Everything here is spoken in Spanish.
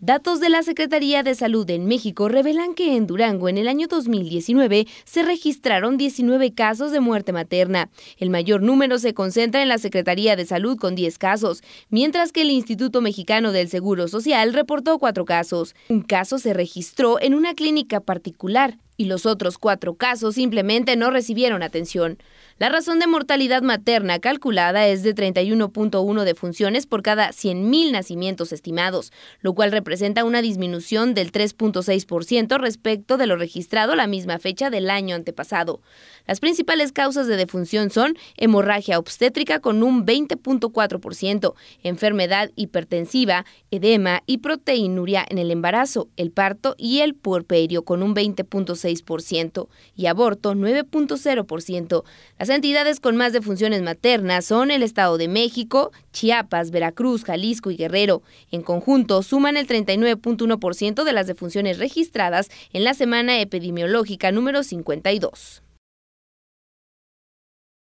Datos de la Secretaría de Salud en México revelan que en Durango en el año 2019 se registraron 19 casos de muerte materna. El mayor número se concentra en la Secretaría de Salud con 10 casos, mientras que el Instituto Mexicano del Seguro Social reportó 4 casos. Un caso se registró en una clínica particular y los otros cuatro casos simplemente no recibieron atención. La razón de mortalidad materna calculada es de 31.1 defunciones por cada 100.000 nacimientos estimados, lo cual representa una disminución del 3.6% respecto de lo registrado la misma fecha del año antepasado. Las principales causas de defunción son hemorragia obstétrica con un 20.4%, enfermedad hipertensiva, edema y proteinuria en el embarazo, el parto y el puerperio con un 20.6% y aborto 9.0%. Las entidades con más defunciones maternas son el Estado de México, Chiapas, Veracruz, Jalisco y Guerrero. En conjunto suman el 39.1% de las defunciones registradas en la semana epidemiológica número 52.